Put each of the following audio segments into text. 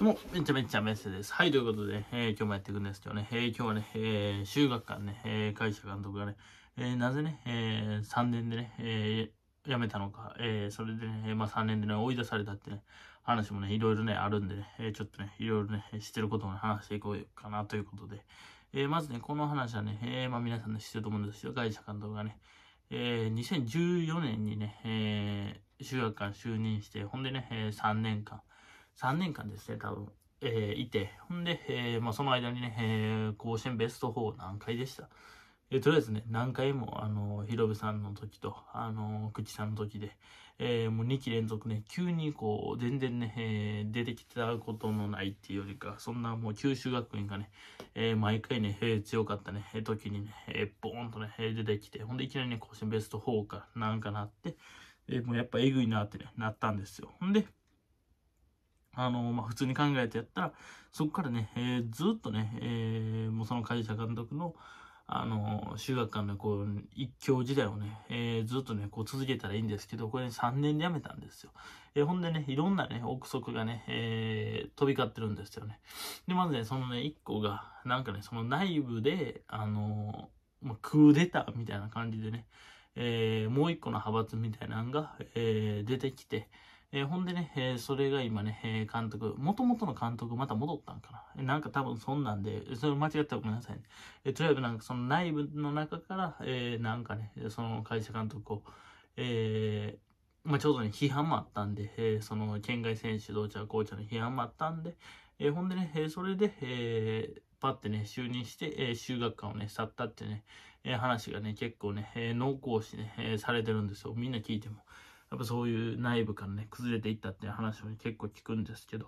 どうも、めちゃめちゃメッセです。はい、ということで、えー、今日もやっていくんですけどね、えー、今日はね、えー、修学館ね、え会社監督がね、えなぜね、え3年でね、え辞めたのか、えそれでね、まあ、3年でね、追い出されたってね、話もね、いろいろね、あるんでね、えちょっとね、いろいろね、知ってることを、ね、話していこうかなということで、えまずね、この話はね、えまあ、皆さんね、知ってると思うんですけど、会社監督がね、え2014年にね、え修学館就任して、ほんでね、え3年間、3年間ですね、多分。えー、いて、ほんで、えー、まあ、その間にね、えー、甲子園ベスト4何回でした。えー、とりあえずね、何回も、あのー、ひろぶさんの時と、あのー、くちさんの時で、えー、もう2期連続ね、急にこう、全然ね、えー、出てきたことのないっていうよりか、そんなもう九州学院がね、えー、毎回ね、えー、強かったね、時にね、えー、ボーンとね、出てきて、ほんでいきなりね、甲子園ベスト4かなんかなって、えー、もうやっぱえぐいなってね、なったんですよ。ほんで、あの、まあ、普通に考えてやったら、そこからね、えー、ずっとね、えー、もうその梶田監督の、あの、修学館のこう、一強時代をね、えー、ずっとね、こう続けたらいいんですけど、これ、ね、3年で辞めたんですよ。えー、ほんでね、いろんなね、憶測がね、えー、飛び交ってるんですよね。で、まずね、そのね、一個が、なんかね、その内部で、あのまあ、クーデターみたいな感じでね、えもう一個の派閥みたいなのが、え出てきて、えー、ほんでね、えー、それが今ね、えー、監督、元々の監督また戻ったんかな。なんか多分そんなんで、それ間違ったらごめんなさいね。えー、とりあえずなんかその内部の中から、えー、なんかね、その会社監督を、えー、まあ、ちょうどね、批判もあったんで、えー、その県外選手、どうちゃこうちゃの批判もあったんで、えー、ほんでね、えー、それで、えー、パってね、就任して、えー、修学館をね、去ったってね、えー、話がね、結構ね、えー、濃厚しね、えー、されてるんですよ。みんな聞いても。やっぱそういう内部からね、崩れていったっていう話を、ね、結構聞くんですけど、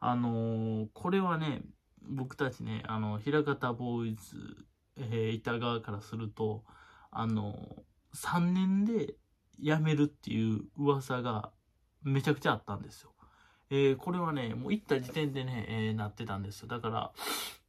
あのー、これはね、僕たちね、あの、平方ボーイズ、えー、板川からすると、あのー、3年で辞めるっていう噂がめちゃくちゃあったんですよ。えー、これはね、もう行った時点でね、えー、なってたんですよ。だから、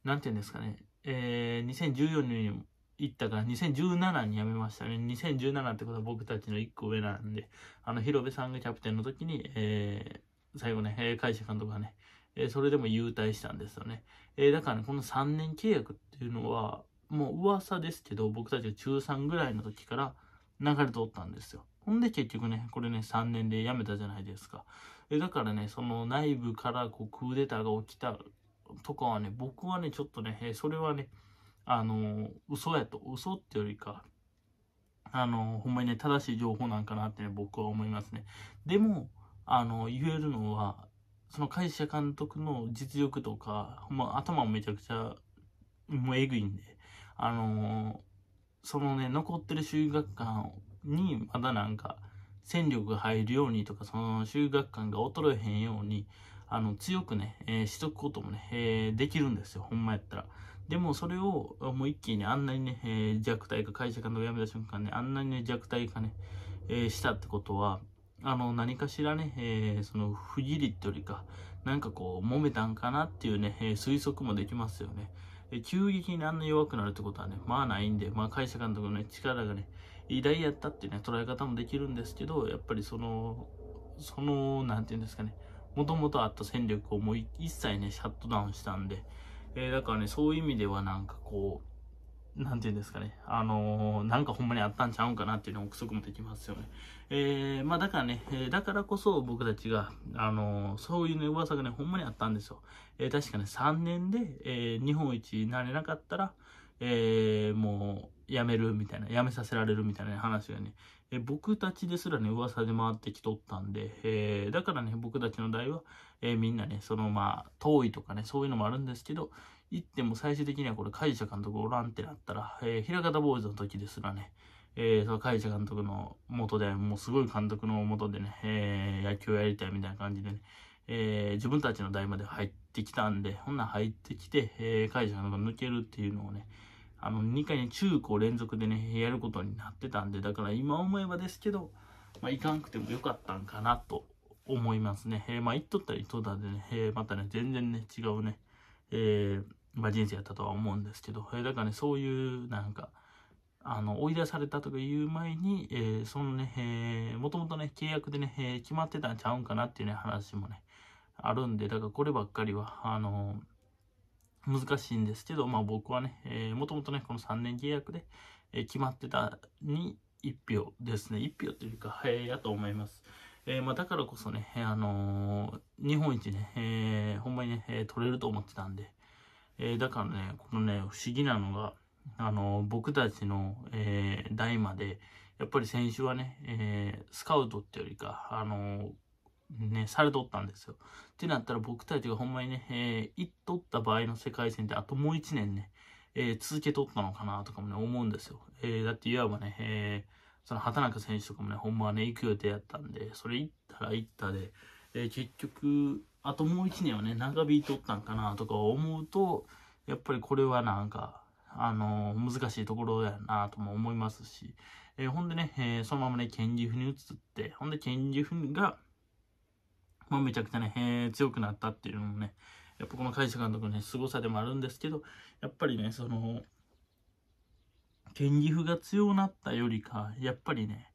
なんて言うんですかね、えー、2014年行ったから2017に辞めましたね。2017ってことは僕たちの1個上なんで、あの、広部さんがキャプテンの時に、えー、最後ね、えー、会社監督がね、えー、それでも優退したんですよね。えー、だから、ね、この3年契約っていうのは、もう噂ですけど、僕たちが中3ぐらいの時から流れとったんですよ。ほんで結局ね、これね、3年で辞めたじゃないですか。えだからね、その内部からこうクーデターが起きたとかはね、僕はね、ちょっとね、それはね、あの、嘘やと、嘘ってよりか、あの、ほんまにね、正しい情報なんかなってね、僕は思いますね。でも、あの、言えるのは、その会社監督の実力とか、ほんま頭もめちゃくちゃ、もうえぐいんで、あの、そのね、残ってる修学館に、まだなんか、戦力が入るようにとか、その修学館が衰えへんように、あの、強くね、えー、しとくこともね、えー、できるんですよ、ほんまやったら。でもそれをもう一気にあんなにね、えー、弱体化、会社間を辞めた瞬間ね、あんなにね、弱体化ね、えー、したってことは、あの、何かしらね、えー、その不義理ってよりか、なんかこう、揉めたんかなっていうね、えー、推測もできますよね。え急激にあんな弱くなるってことはね、まあないんで、まあ会社監督のね、力がね、偉大やったっていうね、捉え方もできるんですけど、やっぱりその、その、なんていうんですかね、もともとあった戦力をもう一切ね、シャットダウンしたんで、えー、だからね、そういう意味ではなんかこう、なんていうんですかね、あのー、なんかほんまにあったんちゃうんかなっていうのを憶測もできますよね。えー、まあだからね、えだからこそ僕たちが、あのそういうね、噂がね、ほんまにあったんですよ。え確かね、3年で、え日本一になれなかったら、えもう、辞めるみたいな、辞めさせられるみたいな話がね、え僕たちですらね、噂で回ってきとったんで、えー、だからね、僕たちの代は、えー、みんなね、そのまあ、遠いとかね、そういうのもあるんですけど、行っても最終的にはこれ、会社監督おらんってなったら、えー、枚方坊主の時ですらね、えー、その会社監督の元で、もうすごい監督の元でね、えー、野球やりたいみたいな感じでね、えー、自分たちの代まで入ってきたんで、ほんなら入ってきて、えー、会社監督が抜けるっていうのをね、あの、2回ね、中高連続でね、やることになってたんで、だから今思えばですけど、まあ、行かんくてもよかったんかなと思いますね。えー、まあ、行っとったり、とったでね、えー、またね、全然ね、違うね、えー、まあ、人生やったとは思うんですけど、えー、だからね、そういう、なんか、あの、追い出されたとかいう前に、えー、そのね、えー、もともとね、契約でね、えー、決まってたんちゃうんかなっていうね、話もね、あるんで、だからこればっかりは、あのー難しいんですけど、まあ僕はね、えー、もともとね、この3年契約で、えー、決まってたに1票ですね。1票というか、えー、やと思います。えー、まあ、だからこそね、あのー、日本一ね、えー、ほんまにね、え取れると思ってたんで、えだからね、このね、不思議なのが、あの僕たちの、え代まで、やっぱり先週はね、えスカウトってよりか、あのね、されとったんですよ。ってなったら僕たちがほんまにね、えー、行っとった場合の世界戦ってあともう1年ね、えー、続けとったのかなとかもね、思うんですよ。えー、だっていわばね、えー、その畑中選手とかもね、ほんまはね、行く予定やったんで、それ行ったら行ったで、えー、結局、あともう1年はね、長引いとったんかなとか思うと、やっぱりこれはなんか、あのー、難しいところやなとも思いますし、えー、ほんでね、えー、そのままね、県岐阜に移って、ほんで県岐阜が、まあ、めちゃくちゃね、えー、強くなったっていうのもね、やっぱこの海瀬監督のね、凄さでもあるんですけど、やっぱりね、その、剣岐阜が強なったよりか、やっぱりね、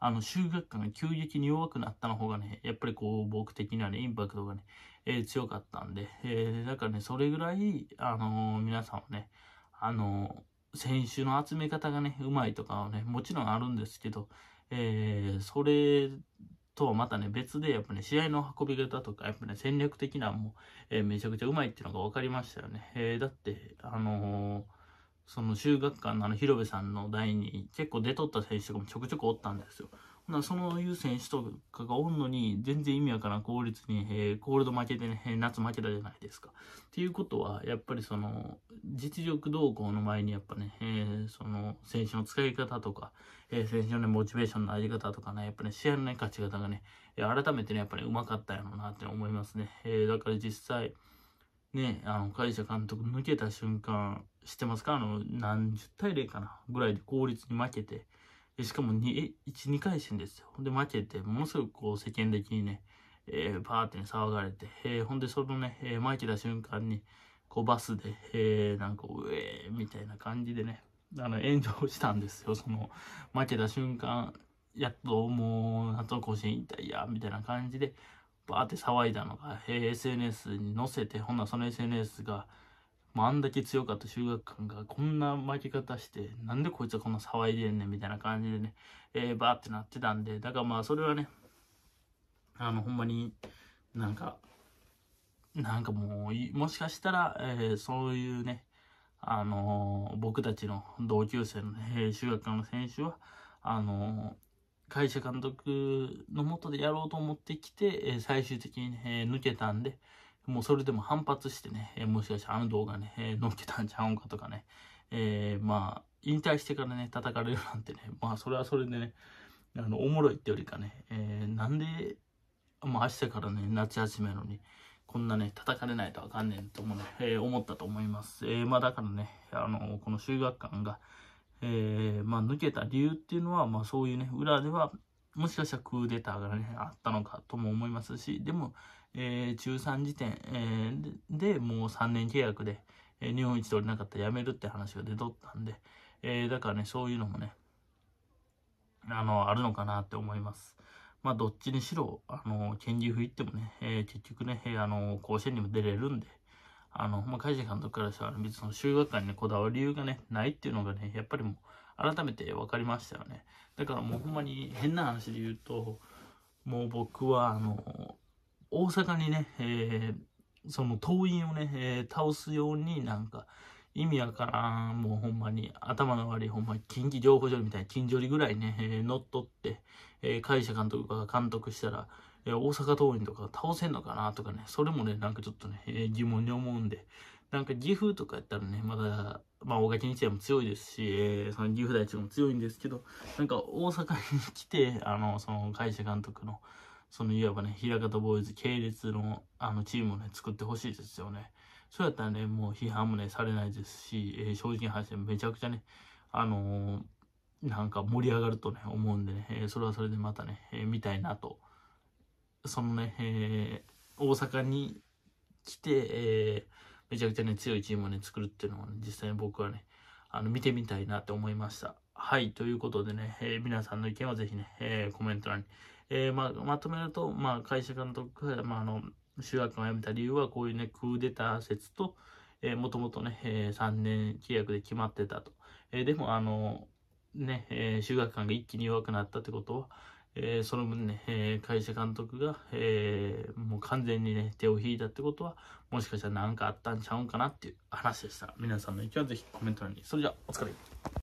あの、修学感が急激に弱くなったの方がね、やっぱりこう、僕的にはね、インパクトがね、えー、強かったんで、えー、だからね、それぐらい、あのー、皆さんはね、あの選手の集め方がね、うまいとかはね、もちろんあるんですけど、えそれとはまたね、別で、やっぱね、試合の運び方とか、やっぱね、戦略的なもう、えー、めちゃくちゃうまいっていうのが分かりましたよね。えー、だって、あのー、その修学館のあの広部さんの代に結構出とった選手とかもちょくちょくおったんですよ。ほな、そのいう選手とかがおんのに、全然意味わからん効率に、えー、コールド負けでね、夏負けたじゃないですか。っていうことは、やっぱりその、実力動向の前にやっぱね、えー、その選手の使い方とか、えー、選手の、ね、モチベーションのあり方とかね、やっぱね、試合の、ね、勝ち方がね、改めてね、やっぱり、ね、うまかったやろうなって思いますね。えー、だから実際、ね、あの、会社監督抜けた瞬間、知ってますかあの、何十対0かなぐらいで効率に負けて、しかも1、2回戦ですよ。で、負けて、ものすごくこう世間的にね、えー、パーって、ね、騒がれて、えー、ほんで、そのね、えー、負けた瞬間に、こうバスで、えー、なんか、うえー、みたいな感じでね、あの、炎上したんですよ。その、負けた瞬間、やっともう、夏の甲子園引退や、みたいな感じで、バーって騒いだのが、えー、SNS に載せて、ほんならその SNS が、もうあんだけ強かった修学館がこんな負け方して、なんでこいつはこんな騒いでんねんみたいな感じでね、えー、バーってなってたんで、だからまあそれはね、あの、ほんまになんか、なんかもう、もしかしたら、えー、そういうね、あのー、僕たちの同級生の、ね、修学の選手は、あのー、会社監督のもとでやろうと思ってきて、え最終的に、ね、え抜けたんで、もうそれでも反発してね、えもしかしたらあの動画ね、えー、っけたんちゃうんかとかね、えまあ、引退してからね、叩かれるなんてね、まあ、それはそれでね、あの、おもろいってよりかね、えなんで、まあ、明日からね、夏休めのに、こんなね、叩かれないとあかんねんともね、えー、思ったと思います。えー、まあだからね、あの、この修学館が、えー、まあ抜けた理由っていうのは、まあそういうね、裏では、もしかしたらクーデターがね、あったのかとも思いますし、でも、えー、中3時点、えー、で、もう3年契約で、えー、日本一取れなかったら辞めるって話が出とったんで、えー、だからね、そういうのもね、あの、あるのかなって思います。まあ、どっちにしろ、あの、県立行ってもね、えー、結局ね、あの、甲子園にも出れるんで、あの、まあ、海監督からしたら、別に修学館に、こだわる理由がね、ないっていうのがね、やっぱりもう、改めて分かりましたよね。だからもうほんまに変な話で言うと、もう僕は、あの、大阪にね、えー、その党員をね、えー、倒すようになんか、意味わからん。もうほんまに、頭の悪いほんまに、近畿情報所みたいな近所にぐらいね、え乗っ取って、えー、会社監督が監督したら、えー、大阪桐蔭とか倒せんのかなとかね、それもね、なんかちょっとね、えー、疑問に思うんで、なんか岐阜とかやったらね、まだ、まあ大垣日大も強いですし、えー、その岐阜大地も強いんですけど、なんか大阪に来て、あの、その会社監督の、そのいわばね、平方ボーイズ系列のあのチームをね、作ってほしいですよね。そうやったらね、もう批判もね、されないですし、えー、正直に話でめちゃくちゃね、あのー、なんか盛り上がるとね、思うんでね、えー、それはそれでまたね、え見たいなと。そのね、え大阪に来て、えめちゃくちゃね、強いチームをね、作るっていうのを、ね、実際に僕はね、あの、見てみたいなって思いました。はい、ということでね、え皆さんの意見はぜひね、えコメント欄に。えままとめると、まあ、会社監督、まあ、あの、主役が辞めた理由はこういうね、クーデター説と、えー、もともとね、えー、3年契約で決まってたと。えー、でも、あのね、えー、修学館が一気に弱くなったってことは、えー、その分ね、えー、会社監督が、えー、もう完全にね、手を引いたってことは、もしかしたら何かあったんちゃうんかなっていう話でした。皆さんの意見はぜひコメント欄に。それじゃあ、お疲れ。